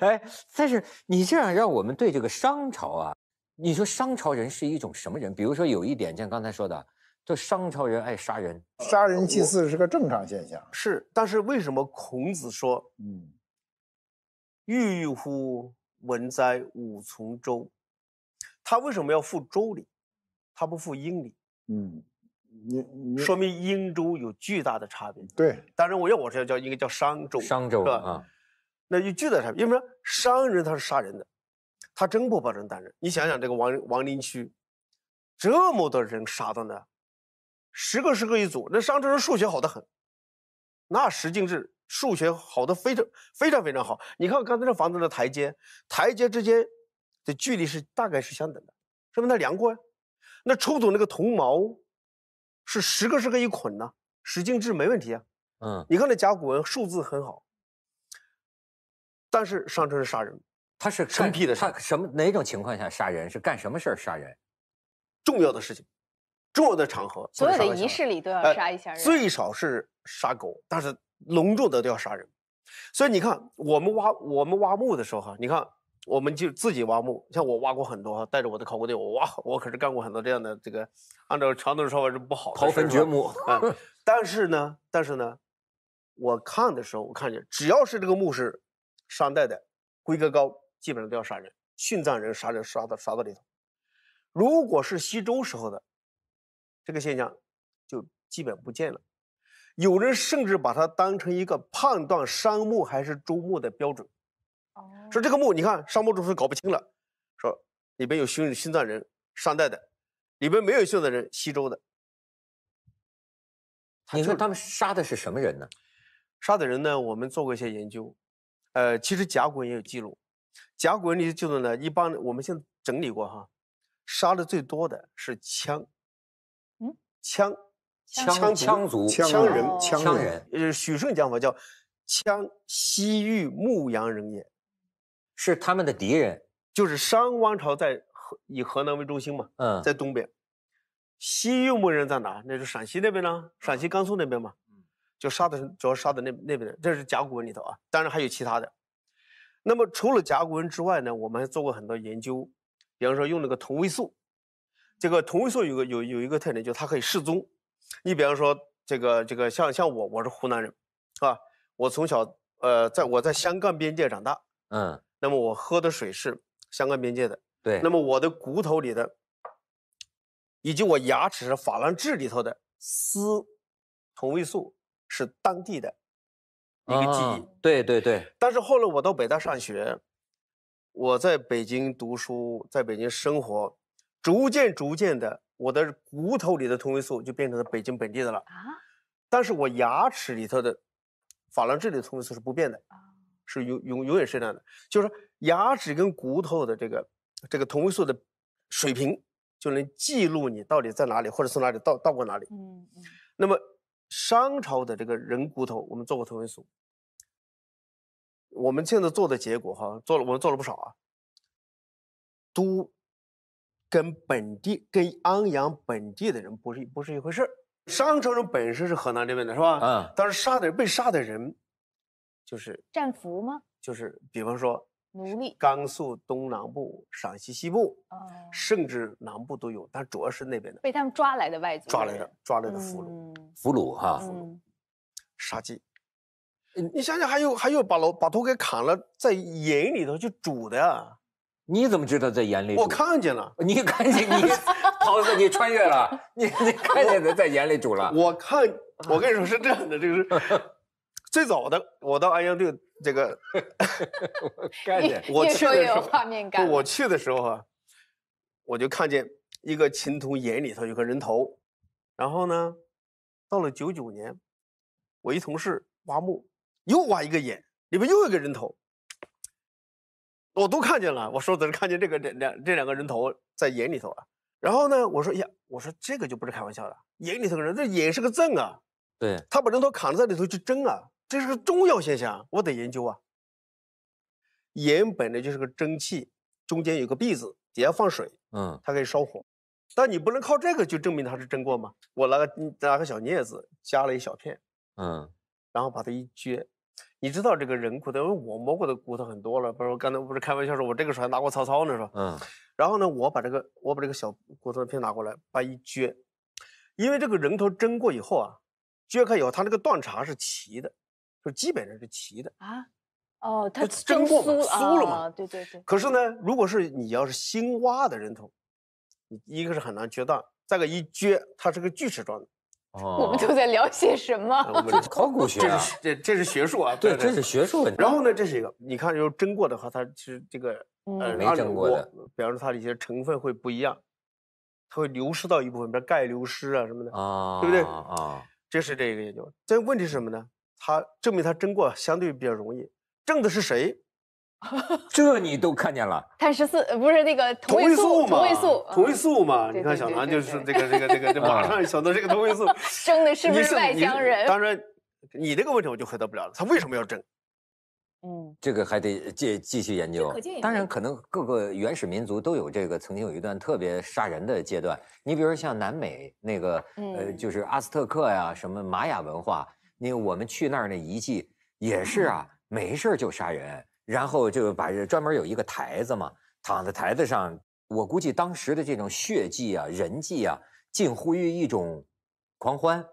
哎，但是你这样让我们对这个商朝啊，你说商朝人是一种什么人？比如说有一点，像刚才说的，就商朝人爱杀人，杀人祭祀是个正常现象。是，但是为什么孔子说“嗯，郁郁乎文哉，吾从周”，他为什么要复周礼？他不复殷礼？嗯，你说明殷周有巨大的差别。对，当然我要我说叫应该叫商周，商周啊。那就巨大上差别，因为商人他是杀人的，他真不保证单人。你想想这个王王陵区，这么多人杀的呢，十个十个一组，那商城人数学好的很，那十进制数学好的非常非常非常好。你看刚才这房子的台阶，台阶之间的距离是大概是相等的，说明他量过呀。那出土那个铜矛，是十个十个一捆呢，十进制没问题啊。嗯，你看那甲骨文数字很好。但是上车是杀人，他是生僻的，他什么哪种情况下杀人？是干什么事儿杀人？重要的事情，重要的场合，所有的仪式里都要杀一下人，最少是杀狗，但是隆重的都要杀人。所以你看，我们挖我们挖墓的时候哈，你看我们就自己挖墓，像我挖过很多哈，带着我的考古队，我挖，我可是干过很多这样的这个，按照传统说法是不好。刨坟掘墓，但是呢，但是呢，我看的时候我看见，只要是这个墓是。商代的规格高，基本上都要杀人、殉葬人、杀人杀到杀到里头。如果是西周时候的，这个现象就基本不见了。有人甚至把它当成一个判断商墓还是周墓的标准。说这个墓，你看商墓、主是搞不清了，说里边有殉殉葬人，商代的，里边没有殉葬人，西周的。你说他们杀的是什么人呢？杀的人呢？我们做过一些研究。呃，其实甲骨文也有记录，甲骨文里记录呢，一般我们现在整理过哈，杀的最多的是羌，嗯，羌，羌羌族，羌人，羌人，呃，许顺讲法叫羌，西域牧羊人也，是他们的敌人，就是商王朝在河以河南为中心嘛，嗯，在东边。西域牧人在哪？那就陕西那边呢，陕西甘肃那边嘛。就杀的，主要杀的那那边的，这是甲骨文里头啊。当然还有其他的。那么除了甲骨文之外呢，我们还做过很多研究，比方说用那个同位素。这个同位素有个有有一个特点，就是它可以示踪。你比方说这个这个像像我，我是湖南人，是吧？我从小呃，在我在湘赣边界长大，嗯。那么我喝的水是湘赣边界的，对。那么我的骨头里的，以及我牙齿珐琅质里头的锶同位素。是当地的一个记忆，对对对。但是后来我到北大上学，我在北京读书，在北京生活，逐渐逐渐的，我的骨头里的同位素就变成了北京本地的了啊。但是我牙齿里头的珐琅质里的同位素是不变的，是永永永远是这样的。就是牙齿跟骨头的这个这个同位素的水平，就能记录你到底在哪里，或者从哪里到到过哪里。嗯嗯。那么。商朝的这个人骨头，我们做过同位素。我们现在做的结果哈，做了我们做了不少啊，都跟本地、跟安阳本地的人不是不是一回事商朝人本身是河南这边的，是吧？嗯。但是杀的被杀的人，就是战俘吗？就是，比方说奴隶。甘肃东南部、陕西西部，啊，甚至南部都有，但主要是那边的。被他们抓来的外族？抓来的，抓来的俘虏。俘虏哈，杀鸡，你想想还有还有把老把头给砍了，在盐里头去煮的，你怎么知道在盐里？我看见了，你看见你，桃子，你穿越了，你你看见的在盐里煮了。我看，我跟你说是这样的，就是 最早的我到安阳队这个 看见，我去的时候，画面感。我去的时候啊，我就看见一个秦童眼里头有个人头，然后呢。到了九九年，我一同事挖墓，又挖一个眼，里面又有一个人头，我都看见了。我说怎么看见这个两这两个人头在眼里头了？然后呢，我说呀，我说这个就不是开玩笑的，眼里头人，这眼是个证啊，对，他把人头卡在里头去蒸啊，这是个重要现象，我得研究啊。眼本来就是个蒸汽，中间有个篦子，底下放水，嗯，它可以烧火。但你不能靠这个就证明它是蒸过吗？我拿个拿个小镊子夹了一小片，嗯，然后把它一撅，你知道这个人骨的，因为我摸过的骨头很多了，不是？我刚才不是开玩笑说，我这个时候还拿过曹操呢，是吧？嗯。然后呢，我把这个我把这个小骨头片拿过来，把一撅，因为这个人头蒸过以后啊，撅开以后，它那个断茬是齐的，就基本上是齐的啊。哦，它蒸过，酥了嘛？对对对。可是呢，如果是你要是新挖的人头。一个是很难撅断，再个一撅，它是个锯齿状的。哦，我们都在聊些什么？这是考古学，这是这这是学术啊，对，这是学术。然后呢，这是一个，你看，如果蒸过的话，它是这个呃，没蒸过的，比方说它的一些成分会不一样，它会流失到一部分，比如钙流失啊什么的啊，对不对？啊，这是这个研究。但问题是什么呢？它证明它蒸过相对比较容易。蒸的是谁？这你都看见了？碳十四不是那个同位素吗？同位素，同位素嘛。你看小南就是这个这个这个，马上想到这个同位素。争 的是不是外乡人？当然，你这个问题我就回答不了了。他为什么要争？嗯，这个还得继继续研究。当然，可能各个原始民族都有这个，曾经有一段特别杀人的阶段。你比如说像南美那个呃，就是阿斯特克呀，什么玛雅文化，那我们去那儿那遗迹也是啊，没事就杀人。然后就把这专门有一个台子嘛，躺在台子上。我估计当时的这种血迹啊、人迹啊，近乎于一种狂欢。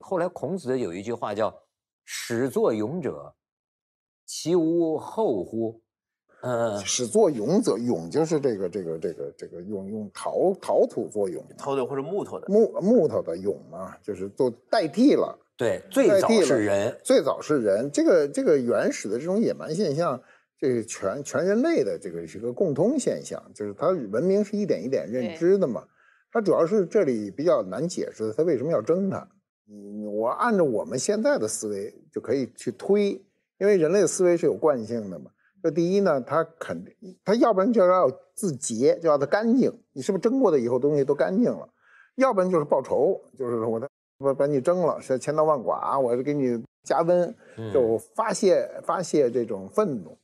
后来孔子有一句话叫“始作俑者，其无后乎”。呃，始作俑者，俑就是这个这个这个这个用用陶陶土做俑，陶土或者木头的木木头的俑嘛，就是做代替了。对，最早是人，最早是人。这个这个原始的这种野蛮现象。这是全全人类的这个是个共通现象，就是它文明是一点一点认知的嘛。它主要是这里比较难解释它为什么要蒸它？嗯，我按照我们现在的思维就可以去推，因为人类的思维是有惯性的嘛。这第一呢，它肯定它要不然就是要自洁，就要它干净。你是不是蒸过的以后东西都干净了？要不然就是报仇，就是我他把把你蒸了，是千刀万剐，我是给你加温，就发泄发泄这种愤怒。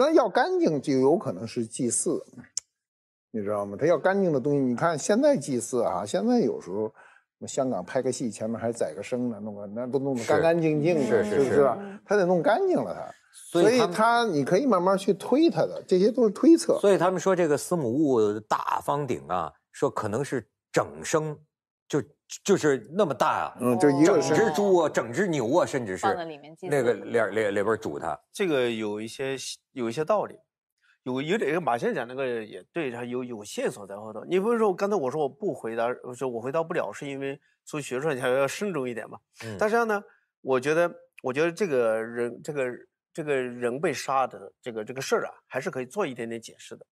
那要干净就有可能是祭祀，你知道吗？他要干净的东西。你看现在祭祀啊，现在有时候，香港拍个戏前面还宰个生呢，弄个那都弄得干干净净的，是不是？他得弄干净了他。所以他你可以慢慢去推他的，这些都是推测。所以他们说这个司母戊大方鼎啊，说可能是整生，就。就是那么大啊，嗯，就一个整只猪啊，整只牛啊，甚至是里面那个里里里边煮它。这个有一些有一些道理，有有点马先生讲那个也对，它有有线索在后头。你比如说刚才我说我不回答，我说我回答不了，是因为从学术上讲要慎重一点嘛。嗯，但是呢，我觉得我觉得这个人这个这个人被杀的这个这个事儿啊，还是可以做一点点解释的。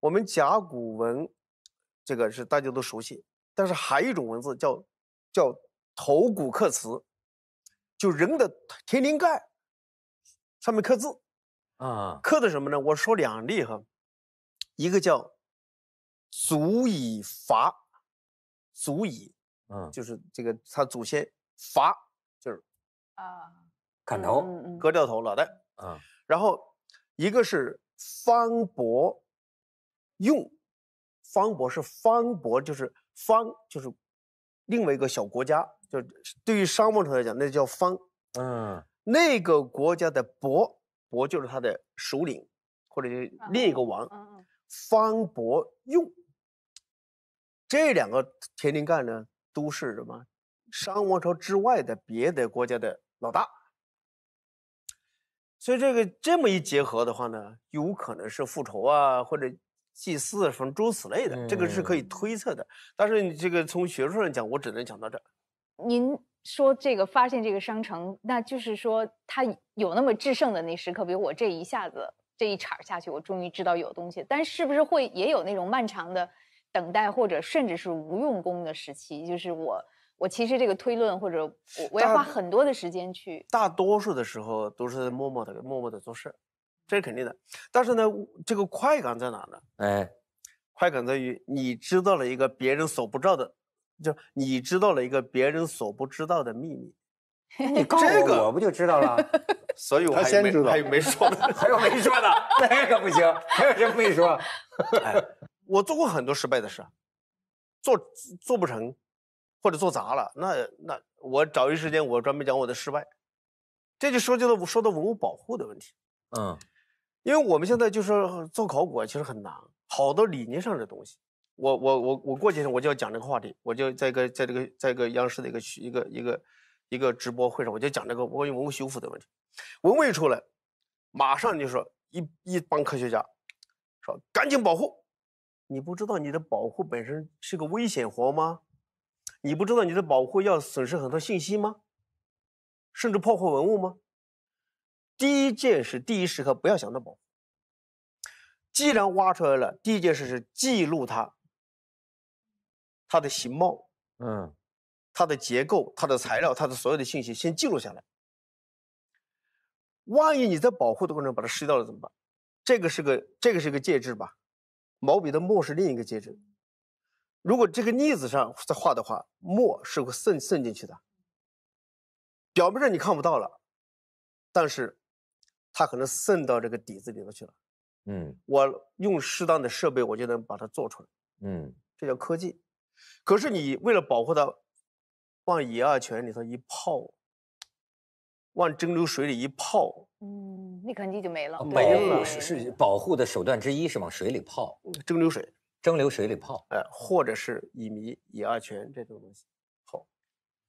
我们甲骨文这个是大家都熟悉。但是还有一种文字叫，叫头骨刻辞，就人的天灵盖上面刻字，啊，刻的什么呢？我说两例哈，一个叫“足以伐”，足以，嗯，就是这个他祖先伐，就是，啊，砍头，嗯嗯，割掉头脑袋，嗯，然后一个是“方伯”，用“方伯”是“方伯”，就是。方就是另外一个小国家，就对于商王朝来讲，那叫方。嗯，那个国家的伯伯就是他的首领，或者是另一个王。方伯用这两个田令干呢，都是什么商王朝之外的别的国家的老大。所以这个这么一结合的话呢，有可能是复仇啊，或者。祭祀什么诸此类的，这个是可以推测的。但是你这个从学术上讲，我只能讲到这。您说这个发现这个商城，那就是说它有那么制胜的那时刻，比如我这一下子这一铲下去，我终于知道有东西。但是不是会也有那种漫长的等待，或者甚至是无用功的时期？就是我我其实这个推论，或者我要花很多的时间去。大多数的时候都是默默的默默的做事。这是肯定的，但是呢，这个快感在哪呢？哎，快感在于你知道了一个别人所不知道的，就你知道了一个别人所不知道的秘密。你告我不就知道了？所以，我还没，还有没说的，还有没说的，那个不行，还有没说。我做过很多失败的事，做做不成，或者做砸了。那那我找一时间，我专门讲我的失败。这就涉及到说到文物保护的问题。嗯。因为我们现在就是做考古，其实很难，好多理念上的东西。我我我我过几天我就要讲这个话题，我就在一个在这个在一个央视的一个一个一个一个直播会上，我就讲这个关于文物修复的问题。文物一出来，马上就说一一帮科学家说赶紧保护，你不知道你的保护本身是个危险活吗？你不知道你的保护要损失很多信息吗？甚至破坏文物吗？第一件事，第一时刻不要想到保护。既然挖出来了，第一件事是记录它，它的形貌，嗯，它的结构、它的材料、它的所有的信息，先记录下来。万一你在保护的过程中把它失掉了怎么办？这个是个这个是个介质吧，毛笔的墨是另一个介质。如果这个腻子上在画的话，墨是会渗渗进去的，表面上你看不到了，但是。它可能渗到这个底子里头去了，嗯，我用适当的设备，我就能把它做出来，嗯，这叫科技。可是你为了保护它，往乙二醛里头一泡，往蒸馏水里一泡，嗯，那肯定就没了。没了，是保护的手段之一，是往水里泡，蒸馏水，蒸馏水里泡，哎，或者是乙醚、乙二醛这种东西泡。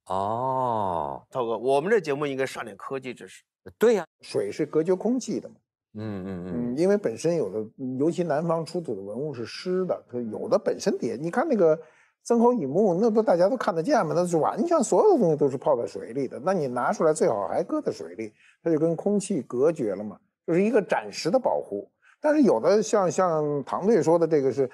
哦，涛哥，我们这节目应该上点科技知识。对呀，水是隔绝空气的嘛。嗯嗯嗯，因为本身有的，尤其南方出土的文物是湿的，它有的本身也……你看那个曾侯乙墓，那不大家都看得见嘛？那是完全所有的东西都是泡在水里的，那你拿出来最好还搁在水里，它就跟空气隔绝了嘛，就是一个暂时的保护。但是有的像像唐队说的这个是，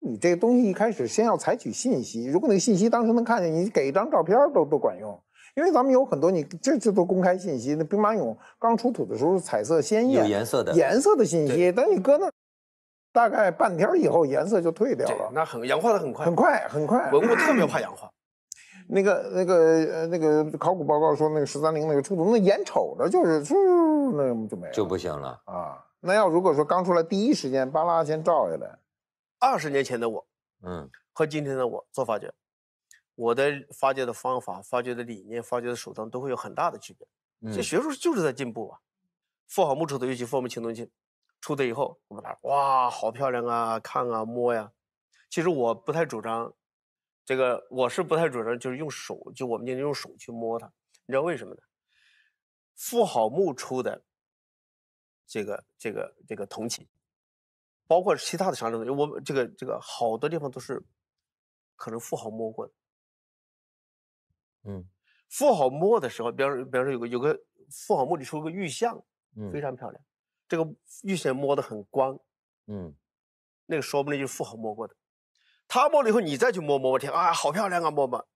你这个东西一开始先要采取信息，如果那个信息当时能看见，你给一张照片都都管用。因为咱们有很多，你这这都公开信息。那兵马俑刚出土的时候是彩色鲜艳，有颜色的，颜色的信息。等你搁那，大概半天以后颜色就退掉了。那很氧化的很快，很快很快，文物特别怕氧化。那个那个呃那个考古报告说那个十三陵那个出土，那眼瞅着就是，那就没就不行了啊。那要如果说刚出来第一时间巴拉先照下来，二十年前的我，嗯，和今天的我做发掘。我的发掘的方法、发掘的理念、发掘的手段都会有很大的区别。这学术就是在进步啊！富豪墓出土尤其富豪青铜器出的以后，我们来，哇，好漂亮啊，看啊，摸呀。其实我不太主张这个，我是不太主张就是用手，就我们今天用手去摸它。你知道为什么呢？富豪墓出的这个、这个、这个铜器，包括其他的啥东西，我这个、这个好多地方都是可能富豪摸过的。嗯，富豪摸的时候，比方比方说有个有个富豪摸你出个玉像，嗯，非常漂亮，这个玉像摸得很光，嗯，那个说不定就是富豪摸过的，他摸了以后你再去摸，摸我天啊，好漂亮啊，摸摸。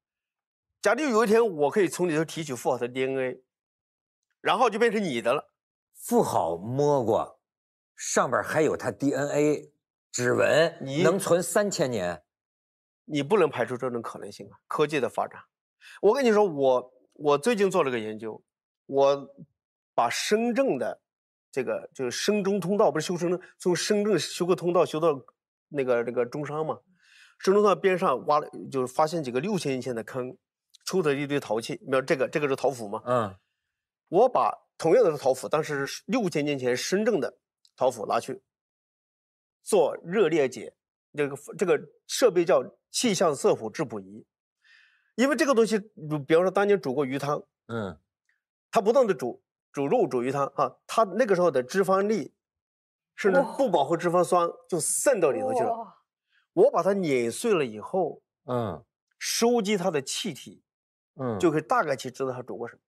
假定有一天我可以从里头提取富豪的 DNA，然后就变成你的了。富豪摸过，上边还有他 DNA 指纹，你能存三千年，你不能排除这种可能性啊！科技的发展。我跟你说，我我最近做了个研究，我把深圳的这个就是深中通道，不是修深从深圳修个通道修到那个那个中山嘛？深中通道边上挖了，就是发现几个六千年前的坑，出的一堆陶器。你有这个，这个是陶釜嘛？嗯，我把同样的是陶釜，当时六千年前深圳的陶釜拿去做热裂解，这个这个设备叫气象色谱质谱仪。因为这个东西，比方说当年煮过鱼汤，嗯，它不断的煮煮肉煮鱼汤啊，它那个时候的脂肪粒，甚至不饱和脂肪酸就渗到里头去了。我把它碾碎了以后，嗯，收集它的气体，嗯，就可以大概去知道它煮过什么。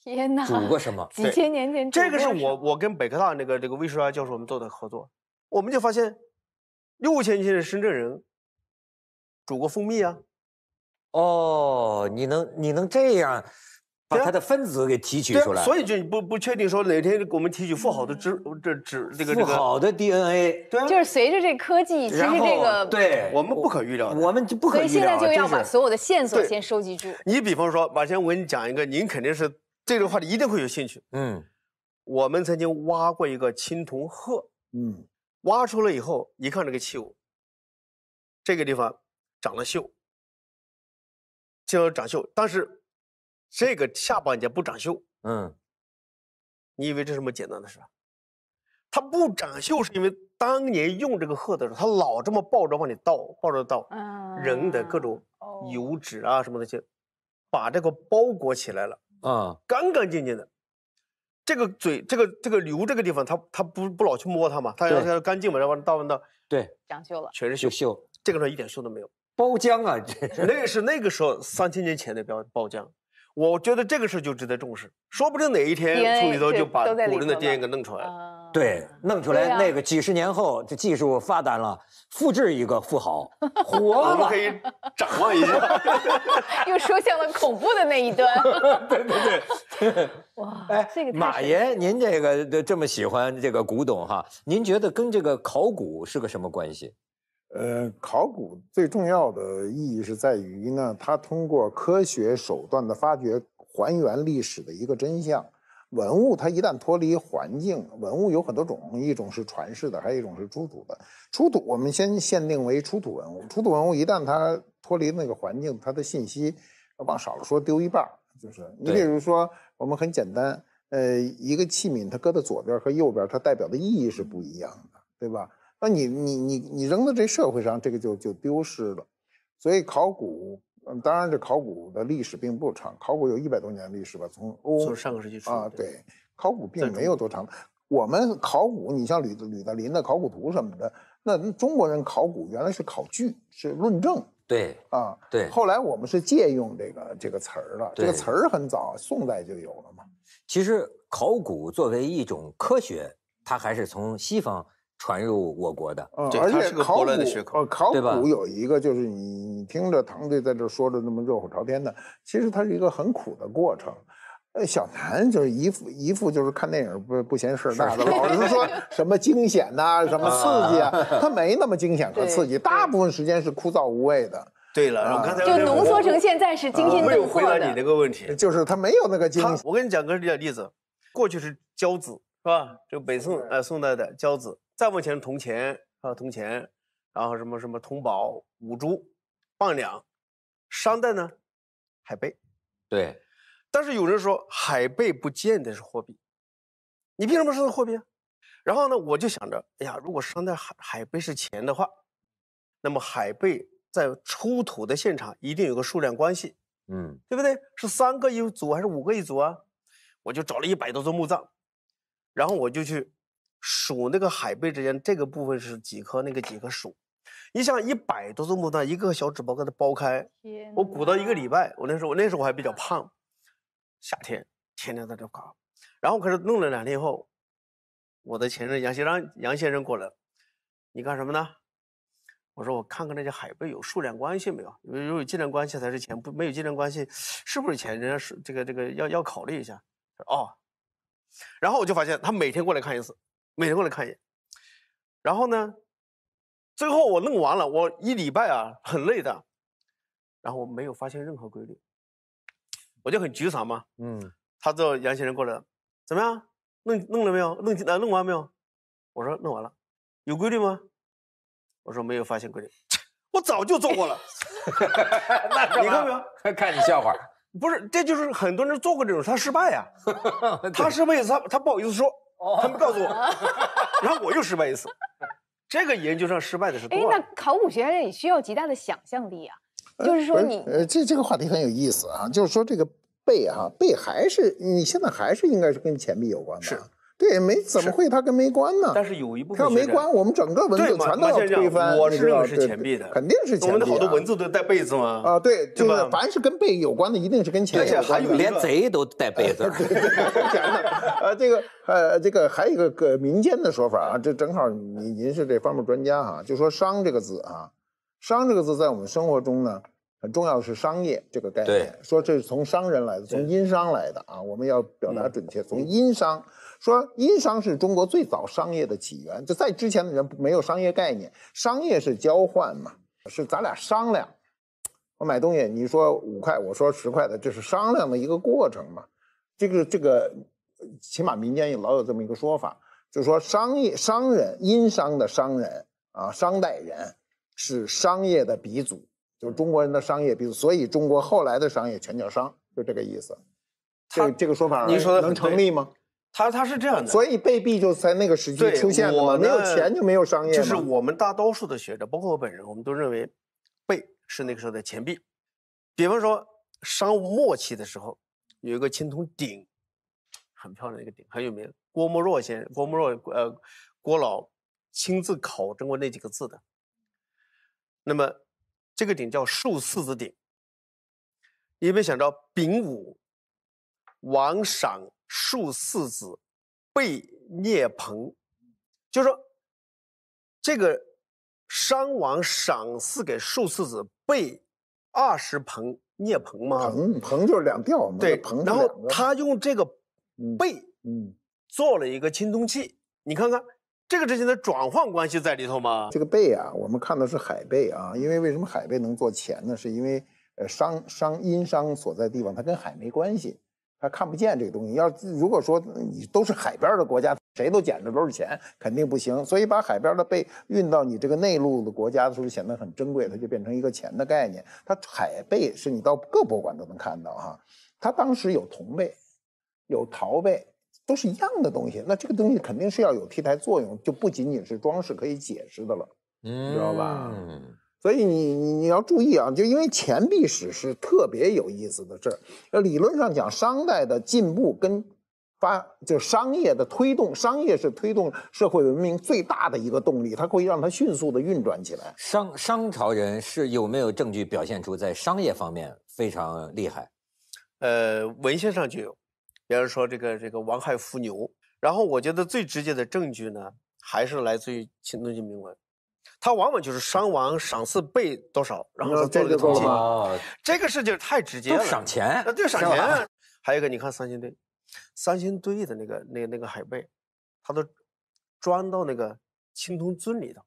天哪！煮过什么？几千年前？这个是我我跟北科大那个这个魏树华教授我们做的合作，我们就发现，六千年前的深圳人煮过蜂蜜啊。哦，你能你能这样把它的分子给提取出来，所以就不不确定说哪天给我们提取富豪的脂这脂这个这富豪的 DNA，对，就是随着这科技，其实这个对，我们不可预料，我们就不可预料，所以现在就要把所有的线索先收集住。你比方说，马先生，我给你讲一个，您肯定是这个话题一定会有兴趣。嗯，我们曾经挖过一个青铜鹤，嗯，挖出来以后一看这个器物，这个地方长了锈。就要长锈，但是这个下半截不长锈。嗯，你以为这什么简单的事？吧？它不长锈，是因为当年用这个鹤的时候，它老这么抱着往里倒，抱着倒，人的各种油脂啊什么东西，把这个包裹起来了啊，干干净净的。这个嘴，这个这个瘤这个地方，它它不不老去摸它嘛，它要它要干净嘛，然后倒完倒，对，长锈了，全是锈，锈，这个时候一点锈都没有。包浆啊，那个是那个时候三千年前的包浆，我觉得这个事就值得重视，说不定哪一天处里头就把古人的电影给弄出来，对，弄出来那个几十年后这技术发达了，复制一个富豪，我们可以展望一下，又说向了恐怖的那一端，对对对，哇，哎，马爷，您这个这么喜欢这个古董哈，您觉得跟这个考古是个什么关系？呃，考古最重要的意义是在于呢，它通过科学手段的发掘，还原历史的一个真相。文物它一旦脱离环境，文物有很多种，一种是传世的，还有一种是出土的。出土，我们先限定为出土文物。出土文物一旦它脱离那个环境，它的信息往少了说丢一半就是你比如说，我们很简单，呃，一个器皿它搁在左边和右边，它代表的意义是不一样的，对吧？那你你你你扔到这社会上，这个就就丢失了。所以考古，当然这考古的历史并不长，考古有一百多年历史吧，从欧从上个世纪初啊，对，考古并没有多长。我们考古，你像吕吕德林的考古图什么的，那中国人考古原来是考据，是论证。对啊，对。后来我们是借用这个这个词儿了，这个词儿很早，宋代就有了嘛。其实考古作为一种科学，它还是从西方。传入我国的，而且考古，考古有一个就是你你听着唐队在这说的那么热火朝天的，其实它是一个很苦的过程。呃，小南就是一副一副就是看电影不不嫌事大的，老是说什么惊险呐，什么刺激啊，他没那么惊险和刺激，大部分时间是枯燥无味的。对了，刚才就浓缩成现在是惊心动魄的。我有回答你这个问题，就是他没有那个惊。我跟你讲个例子，过去是交子是吧？就北宋呃宋代的交子。再往前，铜钱啊，铜钱，然后什么什么铜宝、五铢、半两，商代呢，海贝，对。但是有人说海贝不见得是货币，你凭什么说是货币啊？然后呢，我就想着，哎呀，如果商代海海贝是钱的话，那么海贝在出土的现场一定有个数量关系，嗯，对不对？是三个一组还是五个一组啊？我就找了一百多座墓葬，然后我就去。数那个海贝之间这个部分是几颗，那个几颗数。你想一百多寸木段，一个小纸包给它包开，我鼓捣一个礼拜。我那时候我那时候我还比较胖，夏天天天在这搞。然后可是弄了两天以后，我的前任杨先生杨先生过来，你干什么呢？我说我看看那些海贝有数量关系没有，有有计量关系才是钱，不没有计量关系是不是钱？人家是这个这个要要考虑一下。哦，然后我就发现他每天过来看一次。每天过来看一眼，然后呢，最后我弄完了，我一礼拜啊很累的，然后我没有发现任何规律，我就很沮丧嘛。嗯，他叫杨先生过来，怎么样？弄弄了没有？弄弄完没有？我说弄完了，有规律吗？我说没有发现规律。我早就做过了。你看没有？看你笑话。不是，这就是很多人做过这种，他失败呀。他失败，他他不好意思说。他们告诉我，然后我又失败一次。这个研究上失败的是多。哎，那考古学也需要极大的想象力啊。就是说你，呃，这这个话题很有意思啊。就是说这个贝哈贝还是你现在还是应该是跟钱币有关的。是。对，没怎么会它跟没关呢？但是有一部分它要没关，我们整个文字全都要推翻。我是认为是钱币的，肯定是钱币我们的好多文字都带贝字吗？啊，对，就是凡是跟贝有关的，一定是跟钱有关。连贼都带贝字 对，跟钱的。呃，这个呃，这个还有一个个民间的说法啊，这正好您您是这方面专家哈，就说“商”这个字啊，“商”这个字在我们生活中呢很重要，是商业这个概念。说这是从商人来的，从殷商来的啊。我们要表达准确，从殷商。说殷商是中国最早商业的起源，就在之前的人没有商业概念。商业是交换嘛，是咱俩商量。我买东西你说五块，我说十块的，这是商量的一个过程嘛。这个这个，起码民间也老有这么一个说法，就是说商业商人殷商的商人啊，商代人是商业的鼻祖，就是中国人的商业鼻祖。所以中国后来的商业全叫商，就这个意思。这这个说法能成立吗？他他是这样的，所以贝币就在那个时期出现了没有钱就没有商业就是我们大多数的学者，包括我本人，我们都认为贝是那个时候的钱币。比方说商末期的时候，有一个青铜鼎，很漂亮一个鼎，很有名。郭沫若先生，郭沫若呃郭老亲自考证过那几个字的。那么这个鼎叫“寿四字鼎”，有没有想到丙午王赏”？庶四子贝聂朋，就是说，这个商王赏赐给庶四子贝二十朋聂朋吗？朋朋就是两吊，对。然后他用这个贝，嗯，做了一个青铜器。你看看这个之间的转换关系在里头吗？这个贝啊，我们看的是海贝啊，因为为什么海贝能做钱呢？是因为呃商商殷商所在地方，它跟海没关系。他看不见这个东西，要是如果说你都是海边的国家，谁都捡着都是钱，肯定不行。所以把海边的贝运到你这个内陆的国家的时候，显得很珍贵，它就变成一个钱的概念。它海贝是你到各博物馆都能看到哈，它当时有铜贝，有陶贝，都是一样的东西。那这个东西肯定是要有替代作用，就不仅仅是装饰可以解释的了，嗯，知道吧？嗯。所以你你你要注意啊，就因为钱币史是特别有意思的事儿。呃，理论上讲，商代的进步跟发就商业的推动，商业是推动社会文明最大的一个动力，它可以让它迅速的运转起来。商商朝人是有没有证据表现出在商业方面非常厉害？呃，文献上就有，比如说这个这个王亥伏牛。然后我觉得最直接的证据呢，还是来自于秦东晋铭文。他往往就是商王赏赐贝多少，然后做了东西。这个事情太直接了，赏钱。对，赏钱。还有一个，你看三星堆，三星堆的那个那那个海贝，他都装到那个青铜尊里头。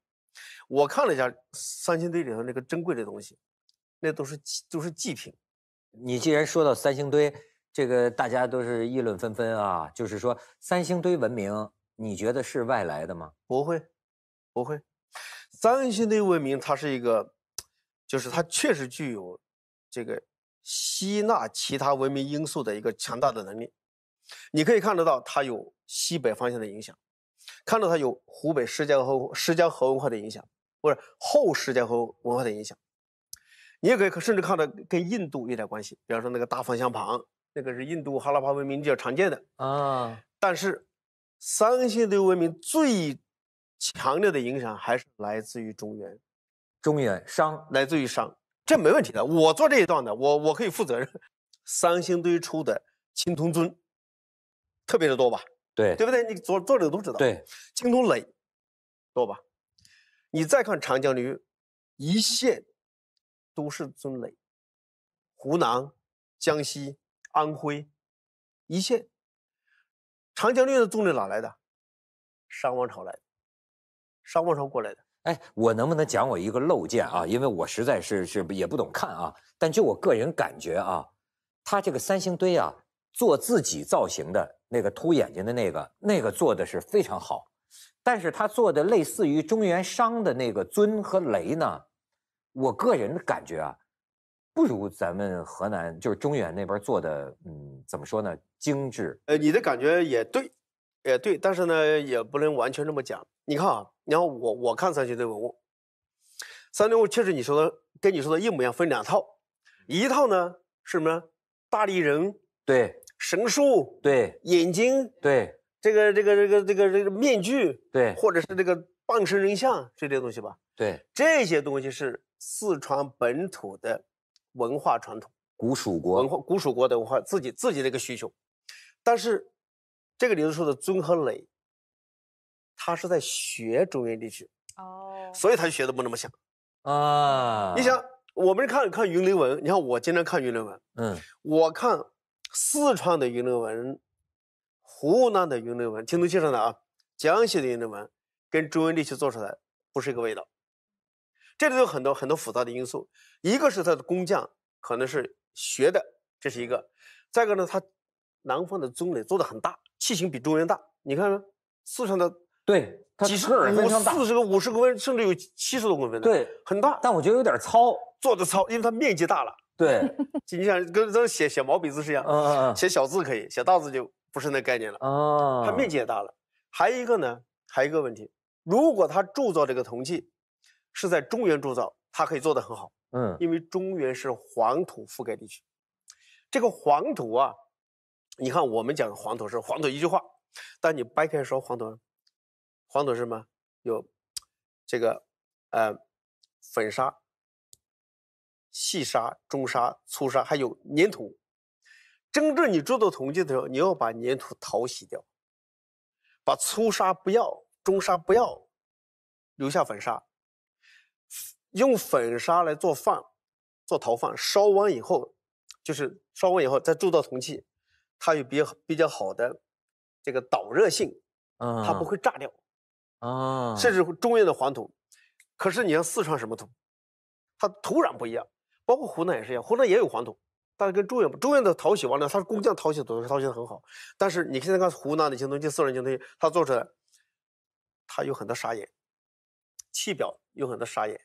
我看了一下三星堆里头那个珍贵的东西，那都是都是祭品。你既然说到三星堆，这个大家都是议论纷纷啊，就是说三星堆文明，你觉得是外来的吗？不会，不会。三星堆文明，它是一个，就是它确实具有这个吸纳其他文明因素的一个强大的能力。你可以看得到，它有西北方向的影响，看到它有湖北石家河、石家河文化的影响，或者后石家河文化的影响。你也可以甚至看到跟印度有点关系，比方说那个大方向盘，那个是印度哈拉帕文明比较常见的啊。但是三星堆文明最。强烈的影响还是来自于中原，中原商来自于商，这没问题的。我做这一段的，我我可以负责任。三星堆出的青铜尊特别的多吧？对，对不对？你做作者都知道。对，青铜垒多吧？你再看长江流域一线都是尊垒，湖南、江西、安徽一线，长江流域的尊罍哪来的？商王朝来的。沙漠上过来的，哎，我能不能讲我一个陋见啊？因为我实在是是也不懂看啊。但就我个人感觉啊，他这个三星堆啊，做自己造型的那个凸眼睛的那个，那个做的是非常好。但是他做的类似于中原商的那个尊和雷呢，我个人的感觉啊，不如咱们河南就是中原那边做的，嗯，怎么说呢？精致。呃，你的感觉也对，也对，但是呢，也不能完全这么讲。你看啊。然后我我看三星堆文物，三星堆确实你说的跟你说的一模一样，分两套，一套呢是什么？大力人，对，神树，对，眼睛，对，这个这个这个这个这个面具，对，或者是这个半身人像，这些东西吧，对，这些东西是四川本土的文化传统，古蜀国文化，古蜀国的文化自己自己的一个需求，但是这个里头说的尊和罍。他是在学中原地区，哦，所以他就学的不那么像，啊，你想我们看看云雷纹，你看我经常看云雷纹，嗯，我看四川的云雷纹，湖南的云雷纹，听都介绍的啊，江西的云雷纹跟中原地区做出来不是一个味道，这里有很多很多复杂的因素，一个是他的工匠可能是学的，这是一个，再一个呢，他南方的宗鼎做的很大，器型比中原大，你看四川的。对，它几十个人，大，四十个五十公分，甚至有七十多公分的，对，很大。但我觉得有点糙，做的糙，因为它面积大了。对，你想跟这写写毛笔字是一样，写小字可以，写大字就不是那概念了。哦，它面积也大了。还有一个呢，还有一个问题，如果它铸造这个铜器是在中原铸造，它可以做得很好。嗯，因为中原是黄土覆盖地区，这个黄土啊，你看我们讲黄土是黄土一句话，但你掰开说黄土。黄土是什么？有这个，呃，粉沙、细沙、中沙、粗沙，还有粘土。真正你铸造铜器的时候，你要把粘土淘洗掉，把粗沙不要，中沙不要，留下粉沙，用粉砂来做饭，做陶饭。烧完以后，就是烧完以后再铸造铜器，它有比较比较好的这个导热性，它不会炸掉。啊，甚至中原的黄土，可是你像四川什么土，它土壤不一样，包括湖南也是一样，湖南也有黄土，但是跟中原不，中原的淘洗完了，它是工匠淘洗土，淘洗得很好，但是你现在看湖南的青铜器、四川青铜器，它做出来，它有很多砂岩，器表有很多砂岩，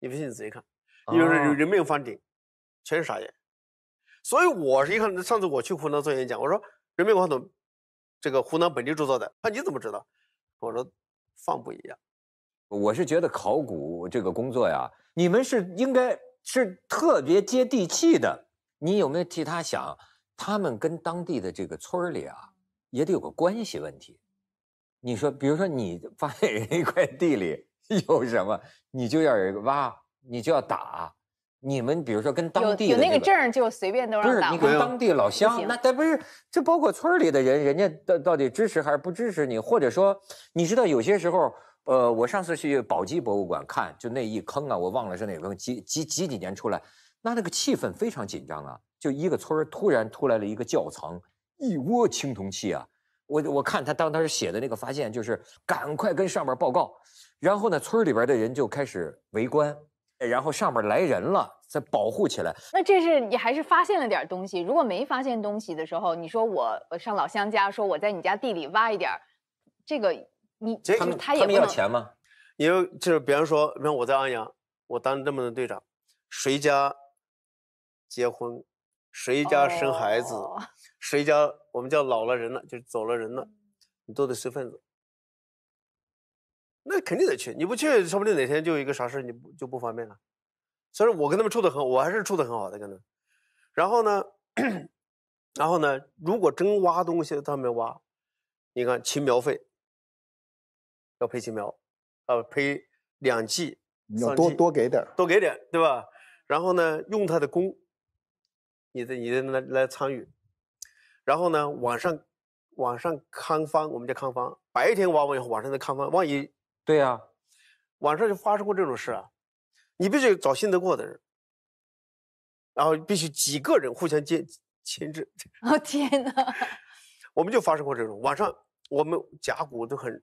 你不信你仔细看，就是人面方顶，全是砂岩，所以我是一看上次我去湖南做演讲，我说人面黄土，这个湖南本地铸造的，那你怎么知道？我说，放不一样。我是觉得考古这个工作呀，你们是应该是特别接地气的。你有没有替他想，他们跟当地的这个村里啊，也得有个关系问题。你说，比如说你发现一块地里 有什么，你就要有一个挖，你就要打。你们比如说跟当地有有那个证就随便都让不是跟当地老乡那但不是这包括村里的人人家到到底支持还是不支持你或者说你知道有些时候呃我上次去宝鸡博物馆看就那一坑啊我忘了是哪个坑几几几几年出来那那个气氛非常紧张啊就一个村突然出来了一个窖藏一窝青铜器啊我我看他当时写的那个发现就是赶快跟上面报告然后呢村里边的人就开始围观。然后上边来人了，再保护起来。那这是你还是发现了点东西？如果没发现东西的时候，你说我我上老乡家说我在你家地里挖一点，这个你他们他们要钱吗？因为就是比方说，比如我在安阳，我当这么的队长，谁家结婚，谁家生孩子，谁家我们叫老了人了就走了人了，你都得随份子。那肯定得去，你不去，说不定哪天就一个啥事你不就不方便了。所以，我跟他们处的很，我还是处的很好的跟他然后呢，然后呢，如果真挖东西，他们挖，你看青苗费，要赔青苗，呃，赔两季，你要多多给点，多给点，对吧？然后呢，用他的工，你的你的来来参与。然后呢，晚上晚上看方，我们叫看方，白天挖完以后，晚上再看方，万一。对呀，晚上就发生过这种事啊！你必须找信得过的人，然后必须几个人互相监、牵制。哦天哪！我们就发生过这种晚上，我们甲骨都很，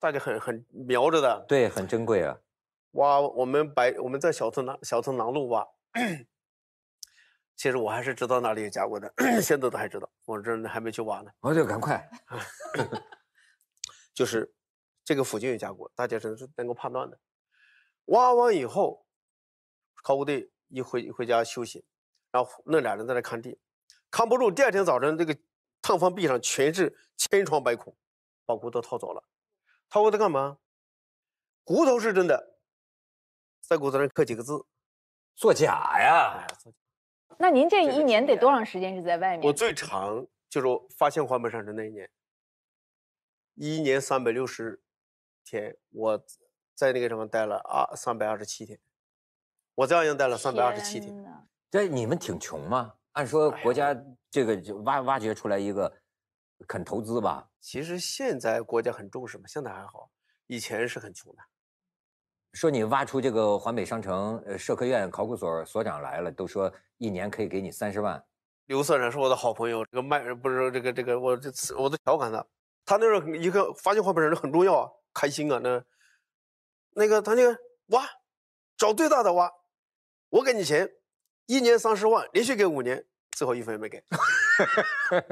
大家很很瞄着的。对，很珍贵啊。挖我们白我们在小屯南小屯南路挖，其实我还是知道那里有甲骨的，现在都还知道，我这还没去挖呢。我就赶快，就是。这个附近有家骨，大家是能够判断的。挖完以后，考古队一回回家休息，然后那俩人在那看地，扛不住。第二天早晨，这个探方壁上全是千疮百孔，把骨头掏走了。掏骨头干嘛？骨头是真的，在骨头上刻几个字，作假呀。那您这一年得多长时间是在外面？我最长就是发现黄本山的那一年，一年三百六十日。天，我在那个什么待了二三百二十七天，我在安阳待了三百二十七天。这你们挺穷吗？按说国家这个就挖挖掘出来一个肯投资吧。其实现在国家很重视嘛，现在还好，以前是很穷的。说你挖出这个环北商城，呃，社科院考古所所长来了，都说一年可以给你三十万。刘所然是我的好朋友，这个卖不是这个这个，我这次我都调侃他，他那时候一个发现环北商城很重要啊。开心啊，那，那个他那个挖，找最大的挖，我给你钱，一年三十万，连续给五年，最后一分也没给。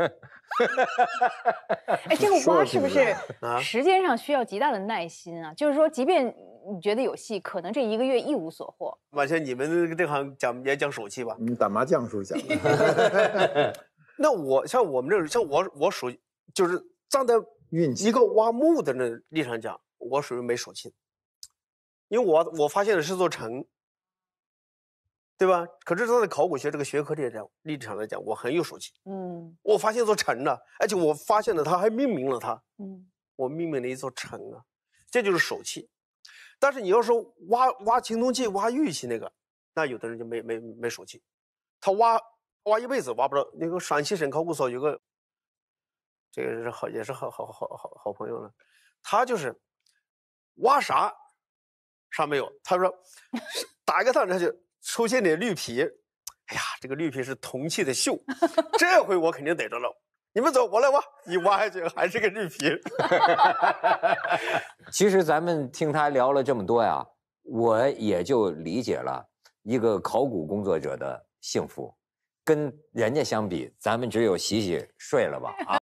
哎，这个挖是不是 时间上需要极大的耐心啊？就是说，即便你觉得有戏，可能这一个月一无所获。完全，你们这行讲也讲手气吧？你打麻将时候讲。那我像我们这种，像我我手就是站在。运一个挖墓的那立场讲，我属于没手气，因为我我发现的是座城，对吧？可是他在考古学这个学科的立场来讲，我很有手气。嗯，我发现座城了，而且我发现了它，还命名了它。嗯，我命名了一座城啊，这就是手气。但是你要说挖挖青铜器、挖玉器那个，那有的人就没没没手气，他挖挖一辈子挖不到。那个陕西省考古所有个。这个是好，也是好好好好好朋友了。他就是挖啥啥没有，他说打一个探他就出现点绿皮。哎呀，这个绿皮是铜器的锈。这回我肯定逮着了，你们走，我来挖。一挖下去还是个绿皮。其实咱们听他聊了这么多呀，我也就理解了一个考古工作者的幸福。跟人家相比，咱们只有洗洗睡了吧啊。